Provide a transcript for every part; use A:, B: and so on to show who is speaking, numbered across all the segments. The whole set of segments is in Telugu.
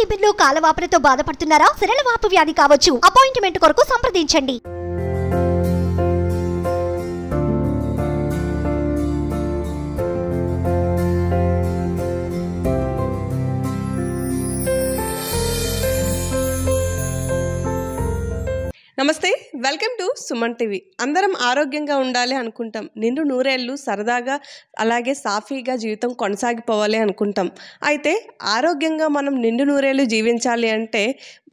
A: టిబిన్లో కాలవాపులతో బాధపడుతున్నారా వాపు వ్యాధి కావచ్చు అపాయింట్మెంట్ కొరకు సంప్రదించండి నమస్తే వెల్కమ్ టు సుమన్ టీవీ అందరం ఆరోగ్యంగా ఉండాలి అనుకుంటాం నిండు నూరేళ్ళు సరదాగా అలాగే సాఫీగా జీవితం కొనసాగిపోవాలి అనుకుంటాం అయితే ఆరోగ్యంగా మనం నిండు నూరేళ్ళు జీవించాలి అంటే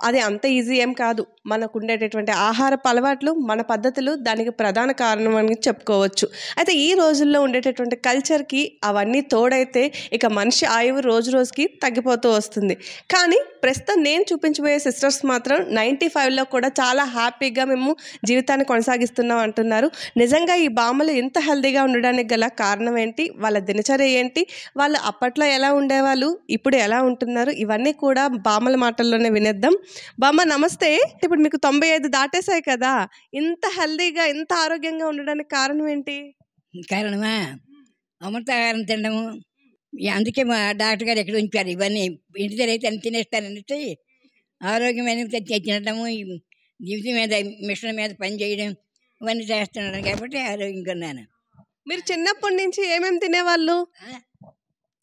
A: అది అంత ఈజీ ఏం కాదు మనకు ఉండేటటువంటి ఆహారపు అలవాట్లు మన పద్ధతులు దానికి ప్రధాన కారణం అని చెప్పుకోవచ్చు అయితే ఈ రోజుల్లో ఉండేటటువంటి కల్చర్కి అవన్నీ తోడైతే ఇక మనిషి ఆయువు రోజు రోజుకి తగ్గిపోతూ వస్తుంది కానీ ప్రస్తుతం నేను చూపించబోయే సిస్టర్స్ మాత్రం నైంటీ ఫైవ్లో కూడా చాలా హ్యాపీగా మేము జీవితాన్ని కొనసాగిస్తున్నాం అంటున్నారు నిజంగా ఈ భామలు ఇంత హెల్దీగా ఉండడానికి గల కారణం ఏంటి వాళ్ళ దినచర్య ఏంటి వాళ్ళు అప్పట్లో ఎలా ఉండేవాళ్ళు ఇప్పుడు ఎలా ఉంటున్నారు ఇవన్నీ కూడా బామల మాటల్లోనే వినేద్దాం బామ్మ నమస్తే ఇప్పుడు మీకు తొంభై ఐదు దాటేశాయి కదా ఇంత హెల్దీగా ఇంత ఆరోగ్యంగా ఉండడానికి కారణం ఏంటి కారణమా
B: ఆహారం తినడము అందుకే మా డాక్టర్ గారు ఎక్కడ ఉంచారు ఇవన్నీ ఇంటి దగ్గర అయితే తినేస్తారని ఆరోగ్యమైన తినడము జీవితం మీద మిషన్ మీద పని చేయడం ఇవన్నీ చేస్తున్నాను కాబట్టి ఆరోగ్యంగా ఉన్నాను
A: మీరు చిన్నప్పటి నుంచి ఏమేమి తినేవాళ్ళు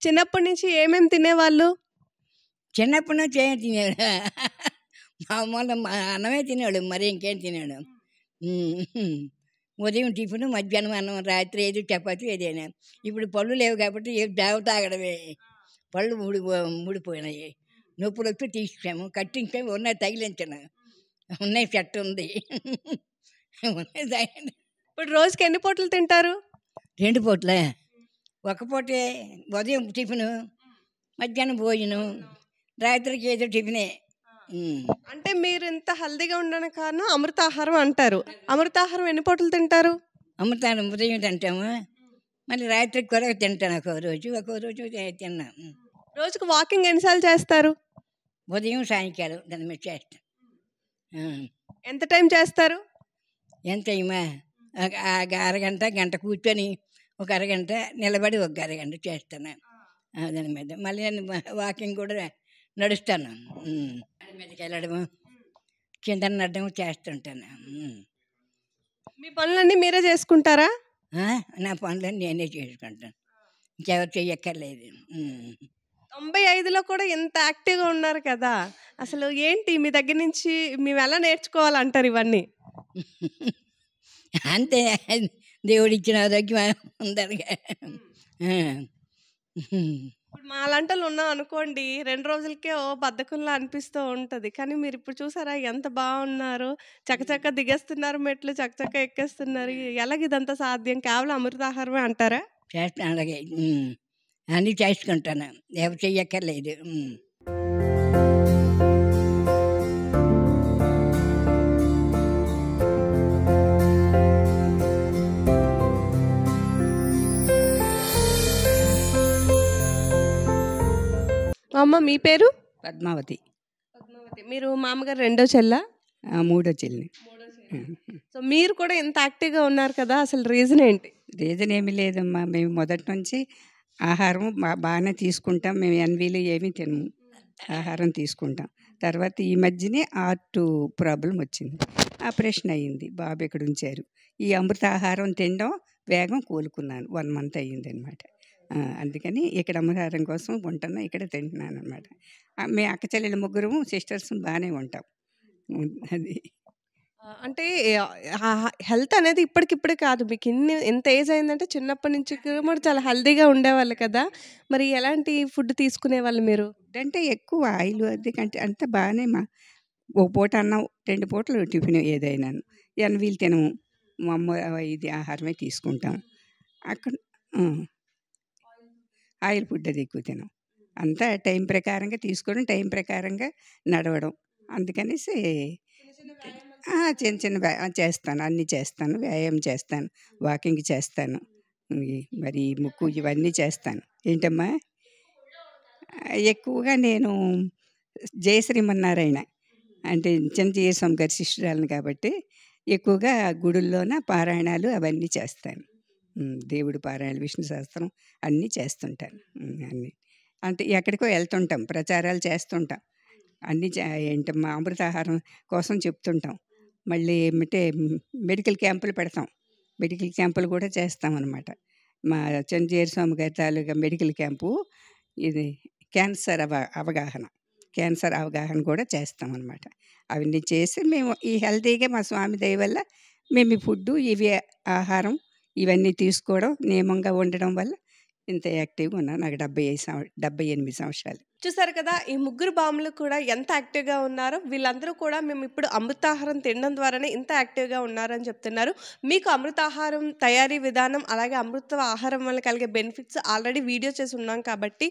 A: చిన్నప్పటి నుంచి ఏమేమి తినేవాళ్ళు చిన్నప్పటి
B: నుంచి ఏం తినేవాడు మా అన్నమే తినేవాడు మరి ఇంకేం తినేవాడు ఉదయం టిఫిన్ మధ్యాహ్నం అన్నం రాత్రి ఏదో చపాతి ఏదైనా ఇప్పుడు పళ్ళు లేవు కాబట్టి ఏ దావ తాగడమే పళ్ళు ముడిపో ముడిపోయినాయి నొప్పులు వచ్చి తీసుకున్నాము కట్టించాము ఉన్నాయి తగిలించాను ఉన్నాయి ఫెట్ ఉంది ఇప్పుడు రోజుకి ఎన్ని పూటలు తింటారు రెండు పూటలే ఒక పూటే ఉదయం టిఫిన్ మధ్యాహ్నం భోజనం
A: రాత్రికి ఏదో టిఫినే అంటే మీరు ఇంత హెల్దీగా ఉండడం కారణం అమృతాహారం అంటారు అమృతాహారం ఎన్ని పూటలు తింటారు అమృతాహారం ఉదయం తింటాము మళ్ళీ రాత్రికి
B: కూడా తింటాను ఒక్కో రోజు ఒక్కో రోజు తిన్నాను రోజుకు వాకింగ్ ఎన్నిసార్లు చేస్తారు ఉదయం సాయంకాలం దాని మీద చేస్తాం ఎంత టైం చేస్తారు ఎంత ఇమా అరగంట గంట కూర్చొని ఒక అరగంట నిలబడి ఒక అరగంట చేస్తాను దాని మీద మళ్ళీ నేను వాకింగ్ కూడా నడుస్తాను దాని మీదకి వెళ్ళడము కింద నడడం చేస్తుంటాను
A: మీ పనులన్నీ మీరే చేసుకుంటారా
B: నా పనులన్నీ నేనే చేసుకుంటాను ఇంకెవరు చెయ్యక్కర్లేదు
A: తొంభై ఐదులో కూడా ఇంత యాక్టివ్గా ఉన్నారు కదా అసలు ఏంటి మీ దగ్గర నుంచి మేము ఎలా నేర్చుకోవాలంటారు ఇవన్నీ అంతే దేవుడిచ్చిన ఆరోగ్యం అందరికీ ఇప్పుడు మా లంటలు ఉన్నాం అనుకోండి రెండు రోజులకే ఓ బద్దకంలా అనిపిస్తూ ఉంటుంది కానీ మీరు ఇప్పుడు చూసారా ఎంత బాగున్నారు చక్కచక్క దిగేస్తున్నారు మెట్లు చక్కచక్క ఎక్కేస్తున్నారు ఎలాగ ఇదంతా సాధ్యం కేవలం అమృతాహారమే అంటారా
B: చేస్తాను అలాగే అన్నీ చేసుకుంటాను ఏమి చెయ్యక్కర్లేదు
A: అమ్మ మీ పేరు పద్మావతి పద్మావతి మీరు మామగారు రెండో చెల్ల మూడో చెల్లి సో మీరు కూడా ఇంత యాక్టివ్గా ఉన్నారు కదా అసలు రీజన్ ఏంటి రీజన్ ఏమీ లేదమ్మా మేము మొదటి
C: నుంచి ఆహారం బాగానే తీసుకుంటాం మేము ఎన్వీలు ఏమీ తినము ఆహారం తీసుకుంటాం తర్వాత ఈ మధ్యనే ఆర్ట్ ప్రాబ్లం వచ్చింది ఆపరేషన్ అయ్యింది బాబు ఇక్కడ ఉంచారు ఈ అమృత ఆహారం తినడం వేగం కోలుకున్నాను వన్ మంత్ అయ్యింది అనమాట అందుకని ఇక్కడ అమృతాహారం కోసం ఉంటున్నా ఇక్కడ తింటున్నాను అనమాట మేము అక్క చెల్లెలు ముగ్గురు సిస్టర్స్ బాగానే ఉంటాం అది
A: అంటే హెల్త్ అనేది ఇప్పటికిప్పుడే కాదు. మీకు ఇన్ని ఎంత ఏజ్ అయిందంటే చిన్నప్పటి నుంచి కూడా చాలా హెల్తీగా ఉండేవాళ్ళు కదా! మరి ఎలాంటి ఫుడ్ తీసుకునేవాళ్ళు మీరు? అంటే ఎక్కువ ఆయిల్ అది కంటే అంత బాగానే మా
C: ఒక పూట అన్న రెండు పూటలు టిఫిన్ ఏదైనా ఎన్ వీలు తినము. మా అమ్మ ఇది ఆహారమే తీసుకుంటాం. అక్కడ ఆయిల్ ఫుడ్ అది ఎక్కువ తినం. అంతా టైం ప్రకారంగా తీసుకోవడం, టైం ప్రకారంగా నడవడం. అందుకనేసి చిన్న చిన్న చేస్తాను అన్నీ చేస్తాను వ్యాయామం చేస్తాను వాకింగ్ చేస్తాను మరి ముక్కు ఇవన్నీ చేస్తాను ఏంటమ్మా ఎక్కువగా నేను జయశ్రీమన్నారాయణ అంటే చంద్రజీయ స్వామి గారి శిష్యురాలను కాబట్టి ఎక్కువగా గుడుల్లోన పారాయణాలు అవన్నీ చేస్తాను దేవుడు పారాయణలు విష్ణు శాస్త్రం అన్నీ చేస్తుంటాను అన్నీ అంటే ఎక్కడికో వెళ్తుంటాం ప్రచారాలు చేస్తుంటాం అన్నీ ఏంటమ్మా అమృతాహారం కోసం చెప్తుంటాం మళ్ళీ ఏమిటే మెడికల్ క్యాంపులు పెడతాం మెడికల్ క్యాంపులు కూడా చేస్తాం అనమాట మా చెంజేరు స్వామి గారి తాలూకా మెడికల్ క్యాంపు ఇది క్యాన్సర్ అవ అవగాహన క్యాన్సర్ అవగాహన కూడా చేస్తాం అనమాట అవన్నీ చేసి మేము ఈ హెల్తీగా మా స్వామి దయ వల్ల మేము ఈ ఫుడ్ ఇవి ఆహారం ఇవన్నీ తీసుకోవడం నియమంగా ఉండడం వల్ల ఇంత యాక్టివ్గా ఉన్నాను నాకు డెబ్బై ఐదు సంవ డెబ్బై ఎనిమిది సంవత్సరాలు
A: చూసారు కదా ఈ ముగ్గురు బాములు కూడా ఎంత యాక్టివ్గా ఉన్నారో వీళ్ళందరూ కూడా మేము ఇప్పుడు అమృతాహారం తినడం ద్వారానే ఇంత యాక్టివ్గా ఉన్నారని చెప్తున్నారు మీకు అమృతాహారం తయారీ విధానం అలాగే అమృత ఆహారం వల్ల కలిగే బెనిఫిట్స్ ఆల్రెడీ వీడియో చేసి ఉన్నాం కాబట్టి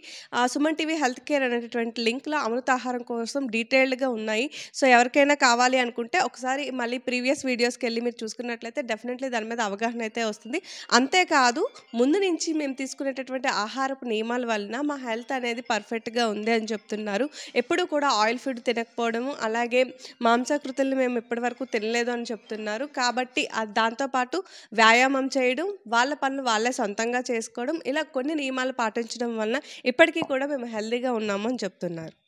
A: సుమన్ టీవీ హెల్త్ కేర్ అనేటటువంటి లింక్లో అమృతాహారం కోసం డీటెయిల్డ్గా ఉన్నాయి సో ఎవరికైనా కావాలి అనుకుంటే ఒకసారి మళ్ళీ ప్రీవియస్ వీడియోస్కి వెళ్ళి మీరు చూసుకున్నట్లయితే డెఫినెట్లీ దాని మీద అవగాహన అయితే వస్తుంది అంతేకాదు ముందు నుంచి మేము తీసుకునేటటువంటి ఆహారపు నియమాల వలన మా హెల్త్ అనేది పర్ఫెక్ట్గా ఉంది ఉంది అని చెప్తున్నారు ఎప్పుడు కూడా ఆయిల్ ఫుడ్ తినకపోవడము అలాగే మాంసాకృతులను మేము ఇప్పటివరకు తినలేదు అని చెప్తున్నారు కాబట్టి దాంతోపాటు వ్యాయామం చేయడం వాళ్ళ పనులు వాళ్ళే సొంతంగా చేసుకోవడం ఇలా కొన్ని నియమాలు పాటించడం వలన ఇప్పటికీ కూడా మేము హెల్దీగా ఉన్నాము అని చెప్తున్నారు